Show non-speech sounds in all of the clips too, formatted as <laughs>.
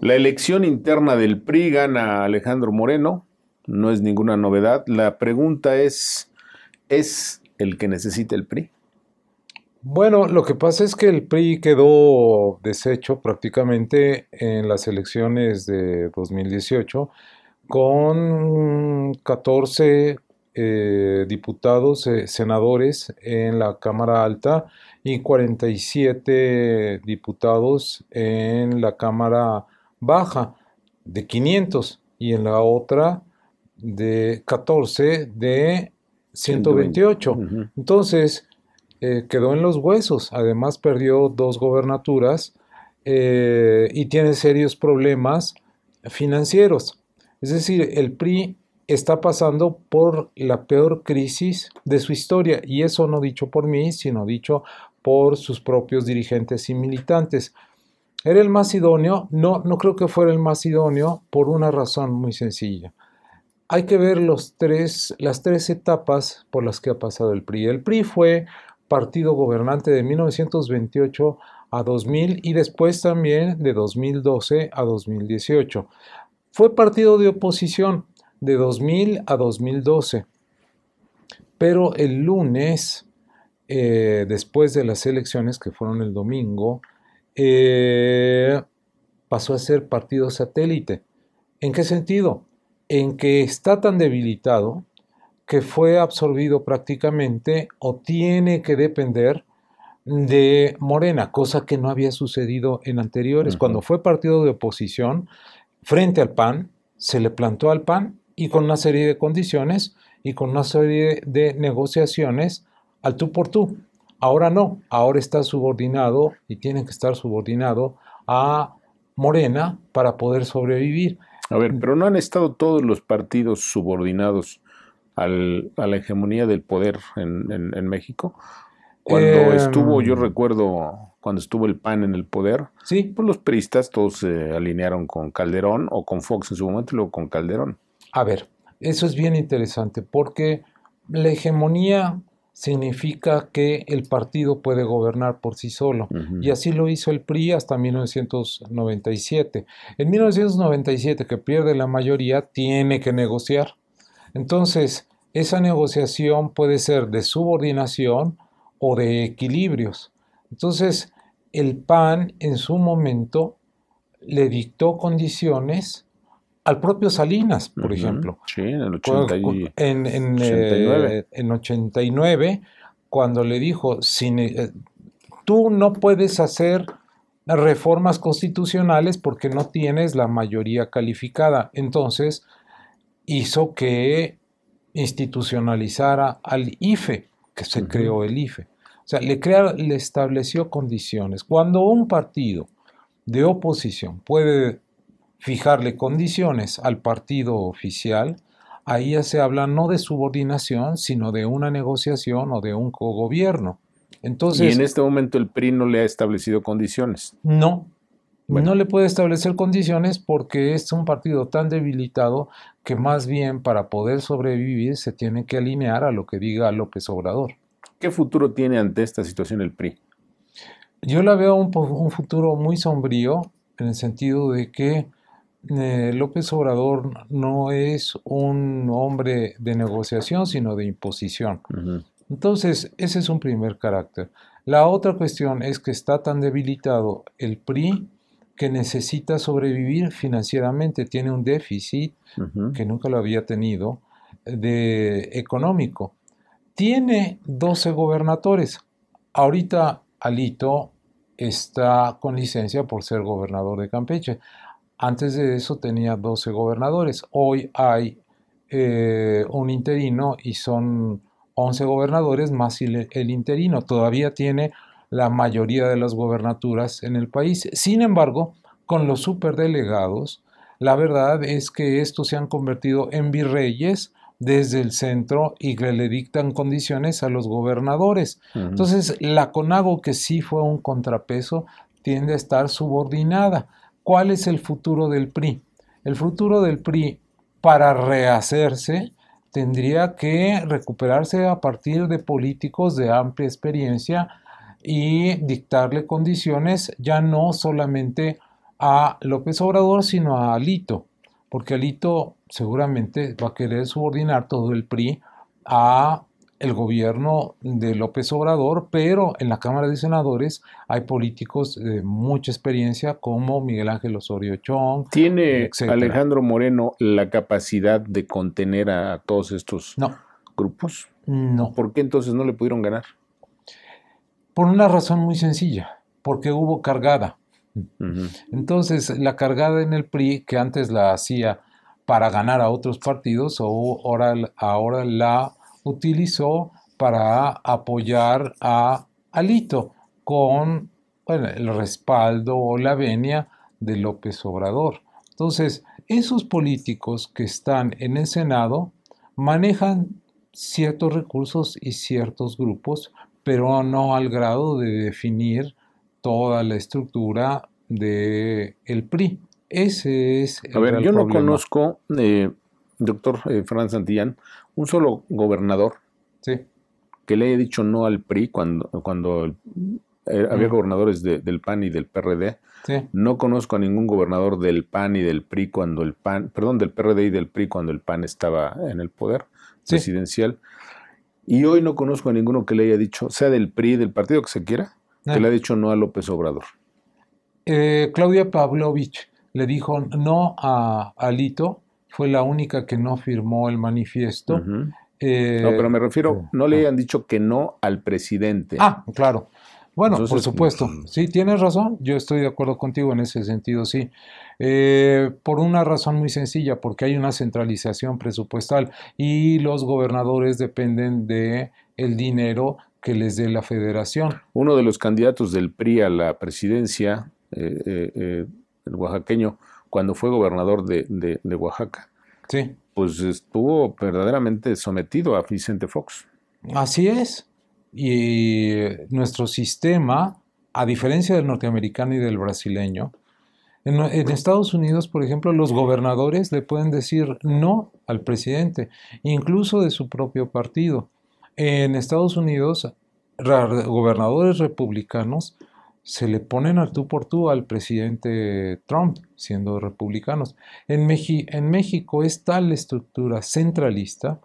La elección interna del PRI gana Alejandro Moreno, no es ninguna novedad. La pregunta es, ¿es el que necesita el PRI? Bueno, lo que pasa es que el PRI quedó deshecho prácticamente en las elecciones de 2018 con 14 eh, diputados, eh, senadores en la Cámara Alta y 47 diputados en la Cámara baja de 500 y en la otra de 14 de 128. Entonces, eh, quedó en los huesos. Además, perdió dos gobernaturas eh, y tiene serios problemas financieros. Es decir, el PRI está pasando por la peor crisis de su historia y eso no dicho por mí, sino dicho por sus propios dirigentes y militantes. Era el más idóneo, no, no creo que fuera el más idóneo por una razón muy sencilla. Hay que ver las tres etapas por las que ha pasado el PRI. El PRI fue partido gobernante de 1928 a 2000 y después también de 2012 a 2018. Fue partido de oposición de 2000 a 2012. Pero el lunes, eh, después de las elecciones que fueron el domingo, eh, pasó a ser partido satélite. ¿En qué sentido? En que está tan debilitado que fue absorbido prácticamente o tiene que depender de Morena, cosa que no había sucedido en anteriores. Cuando fue partido de oposición, frente al PAN, se le plantó al PAN y con una serie de condiciones y con una serie de negociaciones al tú por tú. Ahora no, ahora está subordinado y tiene que estar subordinado a Morena para poder sobrevivir. A ver, pero no han estado todos los partidos subordinados al, a la hegemonía del poder en, México. Cuando em. estuvo, yo recuerdo, cuando estuvo el PAN en el poder, ¿sí? pues los peristas todos se alinearon con Calderón o con Fox en su momento y luego con Calderón. A ver, eso es bien interesante porque la hegemonía significa que el partido puede gobernar por sí solo. Y así lo hizo el PRI hasta 1997. En 1997, que pierde la mayoría, tiene que negociar. Entonces, esa negociación puede ser de subordinación o de equilibrios. Entonces, el PAN en su momento le dictó condiciones al propio Salinas, por ejemplo. Sí, en el en, 89. Eh, cuando le dijo, eh, tú no puedes hacer reformas constitucionales porque no tienes la mayoría calificada. Entonces, hizo que institucionalizara al IFE, que se creó el IFE. O sea, le, crea, le estableció condiciones. Cuando un partido de oposición puede fijarle condiciones al partido oficial, ahí ya se habla no de subordinación, sino de una negociación o de un cogobierno. Entonces, y en este momento el PRI no le ha establecido condiciones. No, no le puede establecer condiciones porque es un partido tan debilitado que más bien para poder sobrevivir se tiene que alinear a lo que diga López Obrador. ¿Qué futuro tiene ante esta situación el PRI? Yo la veo un futuro muy sombrío en el sentido de que eh, López Obrador no es un hombre de negociación, sino de imposición. Entonces, ese es un primer carácter. La otra cuestión es que está tan debilitado el PRI que necesita sobrevivir financieramente, tiene un déficit que nunca lo había tenido de económico. Tiene 12 gobernadores. Ahorita Alito está con licencia por ser gobernador de Campeche. Antes de eso tenía 12 gobernadores. Hoy hay eh, un interino y son 11 gobernadores más el, interino. Todavía tiene la mayoría de las gobernaturas en el país. Sin embargo, con los superdelegados, la verdad es que estos se han convertido en virreyes desde el centro y que le dictan condiciones a los gobernadores. Entonces, la CONAGO, que sí fue un contrapeso, tiende a estar subordinada. ¿Cuál es el futuro del PRI? El futuro del PRI para rehacerse tendría que recuperarse a partir de políticos de amplia experiencia y dictarle condiciones ya no solamente a López Obrador, sino a Alito, porque Alito seguramente va a querer subordinar todo el PRI a el gobierno de López Obrador, pero en la Cámara de Senadores hay políticos de mucha experiencia como Miguel Ángel Osorio Chong. ¿Tiene Alejandro Moreno la capacidad de contener a, todos estos grupos? No. ¿Por qué entonces no le pudieron ganar? Por una razón muy sencilla, porque hubo cargada. Entonces, la cargada en el PRI, que antes la hacía para ganar a otros partidos, ahora la utilizó para apoyar a Alito con el respaldo o la venia de López Obrador. Entonces, esos políticos que están en el Senado manejan ciertos recursos y ciertos grupos, pero no al grado de definir toda la estructura del el PRI. Ese es el A ver, yo no conozco eh, doctor eh, Santillán, un solo gobernador que le haya dicho no al PRI cuando, cuando eh, había gobernadores del PAN y del PRD. No conozco a ningún gobernador del PAN y del PRI cuando el PAN, perdón, del PRD y del PRI cuando el PAN estaba en el poder presidencial. Y hoy no conozco a ninguno que le haya dicho, sea del PRI, del partido que se quiera, que eh. le haya dicho no a López Obrador. Eh, Claudia Pavlovich le dijo no a Alito fue la única que no firmó el manifiesto. Eh, no, pero me refiero, eh, no le ah. hayan dicho que no al presidente. Ah, claro. Bueno, por supuesto, pues, sí, tienes razón, yo estoy de acuerdo contigo en ese sentido, sí. Eh, por una razón muy sencilla, porque hay una centralización presupuestal y los gobernadores dependen de el dinero que les dé la federación. Uno de los candidatos del PRI a la presidencia, el oaxaqueño cuando fue gobernador de, Oaxaca. Sí. Pues estuvo verdaderamente sometido a Vicente Fox. Así es. Y nuestro sistema, a diferencia del norteamericano y del brasileño, en, en, Estados Unidos, por ejemplo, los gobernadores le pueden decir no al presidente, incluso de su propio partido. En Estados Unidos, gobernadores republicanos se le ponen al tú por tú al presidente Trump, siendo republicanos. En, México es tal la estructura centralista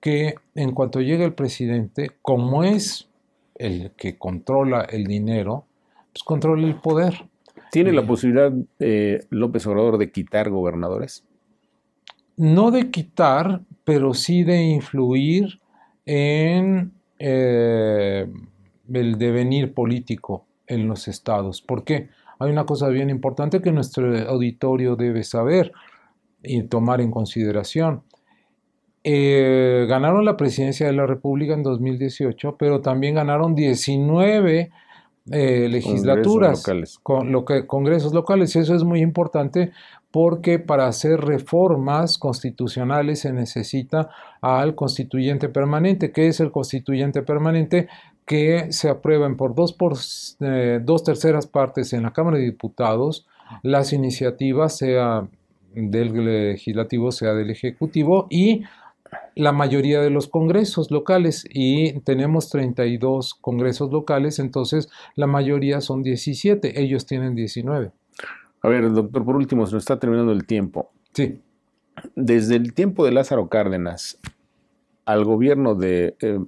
que en cuanto llega el presidente, como es el que controla el dinero, pues controla el poder. ¿Tiene la eh, posibilidad eh, López Obrador de quitar gobernadores? No de quitar, pero sí de influir en eh, el devenir político en los estados. ¿Por qué? Hay una cosa bien importante que nuestro auditorio debe saber y tomar en consideración. Eh, ganaron la presidencia de la República en 2018, pero también ganaron 19 eh, legislaturas, Con, lo que, congresos locales. Eso es muy importante porque para hacer reformas constitucionales se necesita al constituyente permanente. ¿Qué es el constituyente permanente? que se aprueben por dos, por, eh, dos terceras partes en la Cámara de Diputados las iniciativas, sea del legislativo, sea del ejecutivo, y la mayoría de los congresos locales y tenemos 32 congresos locales, entonces la mayoría son 17, ellos tienen 19. A ver, doctor, por último, se nos está terminando el tiempo. Sí. Desde el tiempo de Lázaro Cárdenas al gobierno de eh,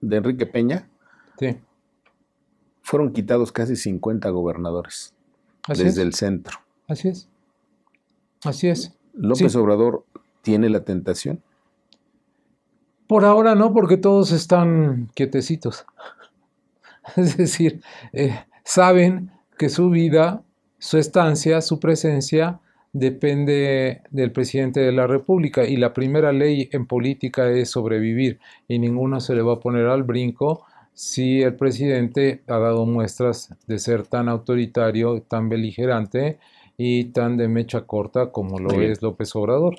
de Enrique Peña, sí. fueron quitados casi 50 gobernadores desde el centro. Así es. Así es. López Obrador tiene la tentación. Por ahora no, porque todos están quietecitos. <laughs> Es decir, eh, saben que su vida, su estancia, su presencia depende del presidente de la República y la primera ley en política es sobrevivir y ninguno se le va a poner al brinco si el presidente ha dado muestras de ser tan autoritario, tan beligerante y tan de mecha corta como lo es López Obrador.